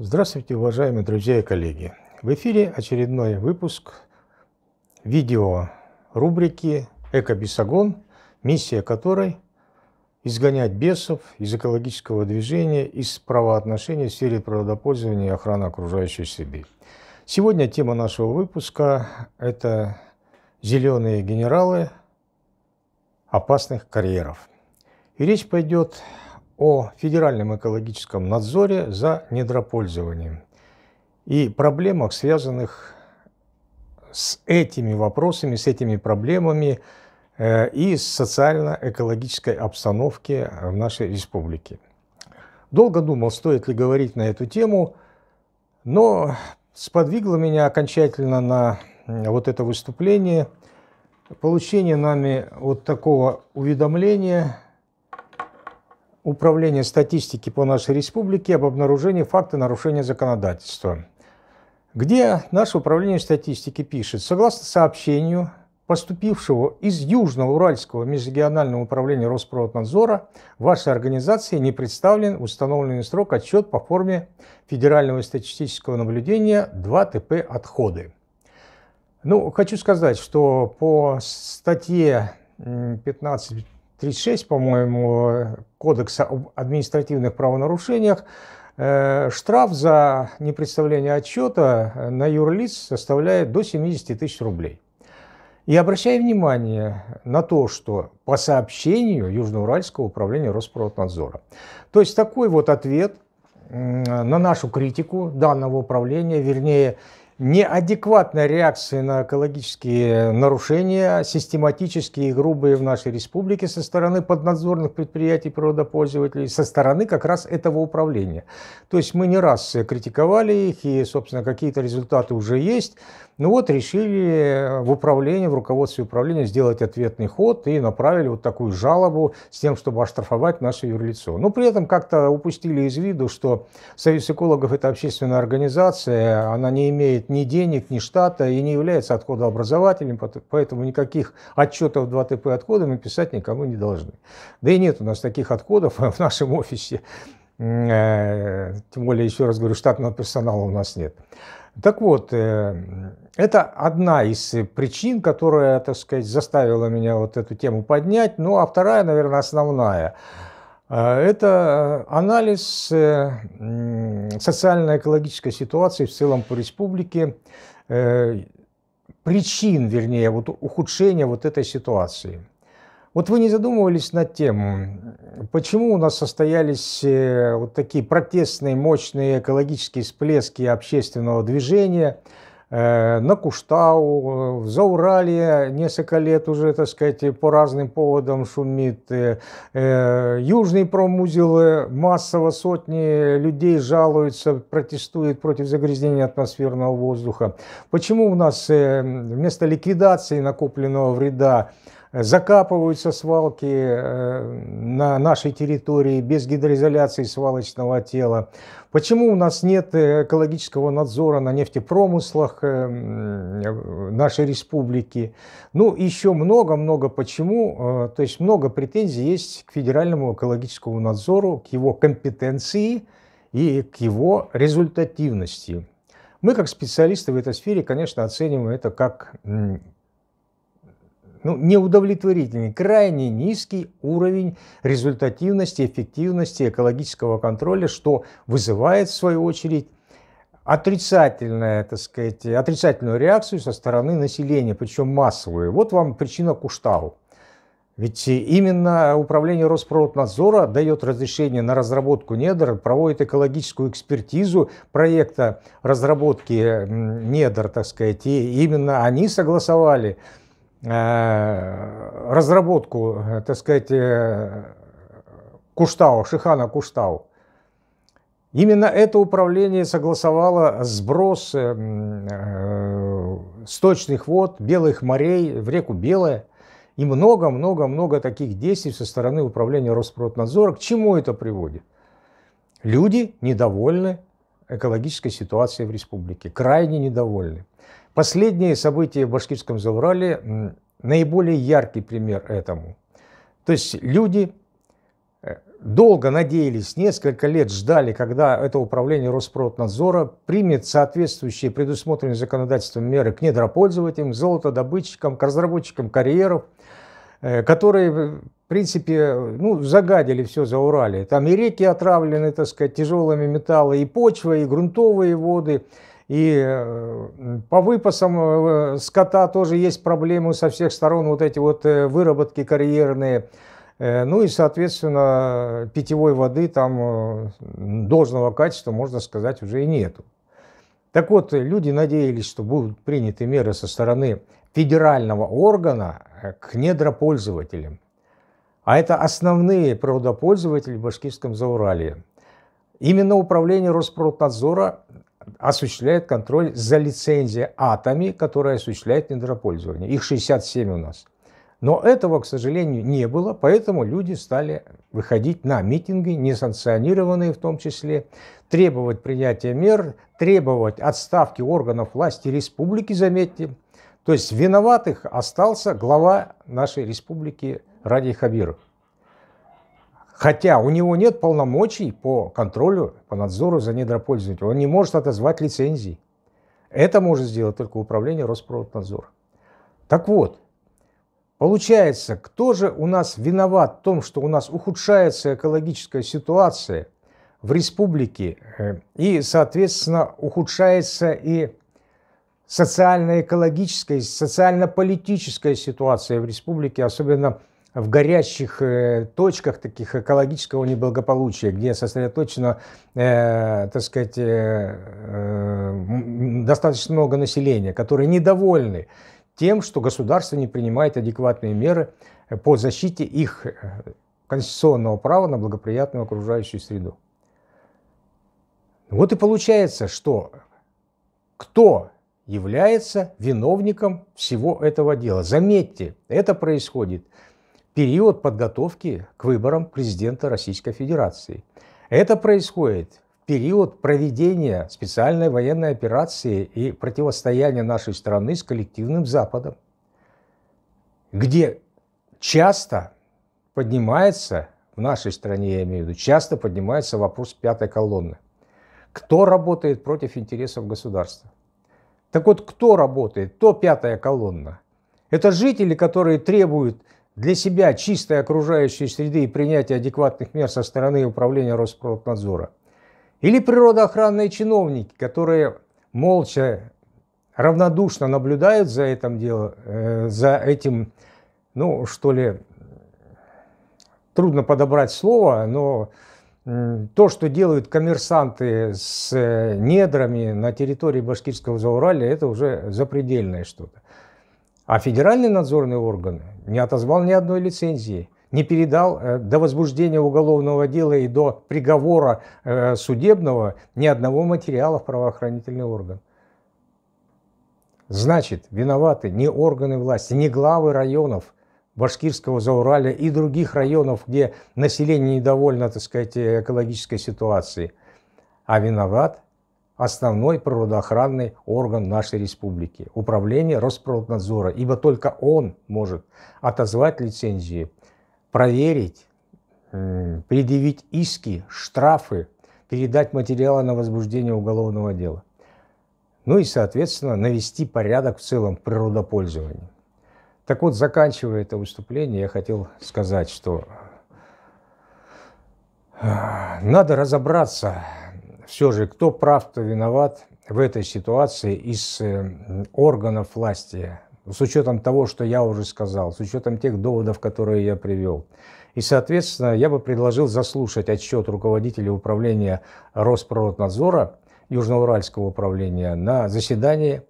Здравствуйте, уважаемые друзья и коллеги! В эфире очередной выпуск видео рубрики Экобесогон, миссия которой – изгонять бесов из экологического движения, из правоотношений в сфере природопользования и охраны окружающей среды. Сегодня тема нашего выпуска – это «Зеленые генералы опасных карьеров». И речь пойдет о Федеральном экологическом надзоре за недропользованием и проблемах, связанных с этими вопросами, с этими проблемами э, и с социально-экологической обстановки в нашей республике. Долго думал, стоит ли говорить на эту тему, но сподвигло меня окончательно на вот это выступление получение нами вот такого уведомления Управление статистики по нашей республике об обнаружении факта нарушения законодательства, где наше управление статистики пишет, согласно сообщению, поступившего из Южно-Уральского межрегионального управления Роспроводнадзора, вашей организации не представлен установленный срок отчет по форме Федерального статистического наблюдения 2 ТП «Отходы». Ну, хочу сказать, что по статье 15 36, по-моему, Кодекса об административных правонарушениях, э, штраф за непредставление отчета э, на юрлиц составляет до 70 тысяч рублей. И обращаю внимание на то, что по сообщению Южноуральского управления Роспроводнадзора. То есть такой вот ответ на нашу критику данного управления, вернее, неадекватной реакции на экологические нарушения, систематические и грубые в нашей республике со стороны поднадзорных предприятий природопользователей, со стороны как раз этого управления. То есть мы не раз критиковали их, и, собственно, какие-то результаты уже есть. Ну вот решили в управлении, в руководстве управления сделать ответный ход и направили вот такую жалобу с тем, чтобы оштрафовать наше юрлицо. Но при этом как-то упустили из виду, что Союз экологов – это общественная организация, она не имеет имеет ни денег, ни штата и не является отходообразователем, поэтому никаких отчетов 2ТП отходов мы писать никому не должны. Да и нет у нас таких отходов в нашем офисе, э, тем более, еще раз говорю, штатного персонала у нас нет. Так вот, э, это одна из причин, которая, так сказать, заставила меня вот эту тему поднять. Ну, а вторая, наверное, основная – а, это э, анализ э, социально-экологической ситуации в целом по республике, э, причин, вернее, вот ухудшения вот этой ситуации. Вот вы не задумывались над тем, почему у нас состоялись вот такие протестные, мощные экологические всплески общественного движения – Э, на Куштау, в э, Заурале несколько лет уже, так сказать, по разным поводам шумит. Э, Южный промузел массово сотни людей жалуются, протестуют против загрязнения атмосферного воздуха. Почему у нас вместо ликвидации накопленного вреда закапываются свалки э, на нашей территории без гидроизоляции свалочного тела. Почему у нас нет э, экологического надзора на нефтепромыслах э, нашей республики? Ну, еще много-много почему. То есть много претензий есть к федеральному экологическому надзору, к его компетенции и к его результативности. Мы, как специалисты в этой сфере, конечно, оцениваем это как ну, неудовлетворительный, крайне низкий уровень результативности, эффективности экологического контроля, что вызывает, в свою очередь, отрицательное, так сказать, отрицательную реакцию со стороны населения, причем массовую. Вот вам причина Куштау. Ведь именно управление Росприроднадзора дает разрешение на разработку недр, проводит экологическую экспертизу проекта разработки недр, так сказать, и именно они согласовали Э, разработку, э, так сказать, э, Куштау, Шихана Куштау. Именно это управление согласовало сброс сточных вод, белых морей в реку Белая и много-много-много таких действий со стороны управления Роспроднадзора. К чему это приводит? Люди недовольны экологической ситуацией в республике, крайне недовольны. Последние события в Башкирском Заурале – наиболее яркий пример этому. То есть люди э, долго надеялись, несколько лет ждали, когда это управление Росприроднадзора примет соответствующие предусмотренные законодательством меры к недропользователям, золотодобытчикам, к разработчикам карьеров, э, которые, в принципе, ну, загадили все за Урале. Там и реки отравлены, так сказать, тяжелыми металлами, и почва, и грунтовые воды – и э, по выпасам э, э, скота тоже есть проблемы со всех сторон, вот эти вот выработки карьерные. Ну и, соответственно, питьевой воды там должного качества, можно сказать, уже и нету. Так вот, люди надеялись, что будут приняты меры со стороны федерального органа к недропользователям. А это основные природопользователи в Башкирском Заурале. Именно управление Росприроднадзора осуществляет контроль за лицензией атоми, которые осуществляет недропользование. Их 67 у нас. Но этого, к сожалению, не было, поэтому люди стали выходить на митинги, несанкционированные в том числе, требовать принятия мер, требовать отставки органов власти республики, заметьте. То есть виноватых остался глава нашей республики Ради Хабиров. Хотя у него нет полномочий по контролю, по надзору за недропользователем. Он не может отозвать лицензии. Это может сделать только управление Роспроводнадзора. Так вот, получается, кто же у нас виноват в том, что у нас ухудшается экологическая ситуация в республике э, и, соответственно, ухудшается и социально-экологическая, социально-политическая ситуация в республике, особенно в в горящих э, точках таких экологического неблагополучия, где сосредоточено, э, так сказать, э, э достаточно много населения, которые недовольны тем, что государство не принимает адекватные меры по защите их э, конституционного права на благоприятную окружающую среду. Вот и получается, что кто является виновником всего этого дела. Заметьте, это происходит период подготовки к выборам президента Российской Федерации. Это происходит в период проведения специальной военной операции и противостояния нашей страны с коллективным Западом, где часто поднимается, в нашей стране я имею в виду, часто поднимается вопрос пятой колонны. Кто работает против интересов государства? Так вот, кто работает? То пятая колонна. Это жители, которые требуют для себя чистой окружающей среды и принятия адекватных мер со стороны управления Роспроводнадзора. Или природоохранные чиновники, которые молча, равнодушно наблюдают за этим, дело, э, за этим ну, что ли, трудно подобрать слово, но то, что делают коммерсанты с э, недрами на территории Башкирского Зауралья, это уже запредельное что-то. А федеральный надзорный орган не отозвал ни одной лицензии, не передал э, до возбуждения уголовного дела и до приговора э, судебного ни одного материала в правоохранительный орган. Значит, виноваты не органы власти, не главы районов Башкирского, Зауралья и других районов, где население недовольно, так сказать, э, экологической ситуацией, а виноват основной природоохранный орган нашей республики – Управление Росприроднадзора, ибо только он может отозвать лицензии, проверить, предъявить иски, штрафы, передать материалы на возбуждение уголовного дела. Ну и, соответственно, навести порядок в целом в природопользовании. Так вот, заканчивая это выступление, я хотел сказать, что э, надо разобраться все же, кто прав, кто виноват в этой ситуации из э, органов власти, с учетом того, что я уже сказал, с учетом тех доводов, которые я привел. И, соответственно, я бы предложил заслушать отчет руководителя управления Роспроводнадзора Южноуральского управления на заседании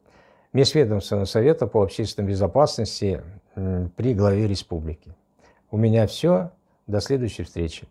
Межведомственного совета по общественной безопасности при главе республики. У меня все. До следующей встречи.